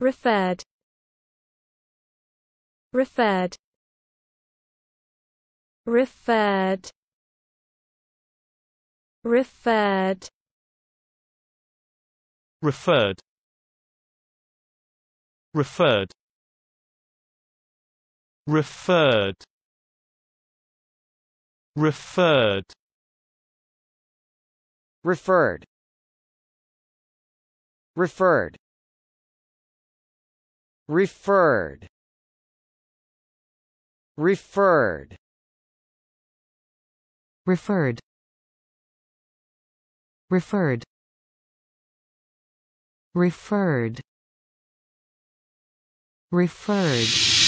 referred referred referred referred referred referred referred referred referred referred referred referred referred referred referred referred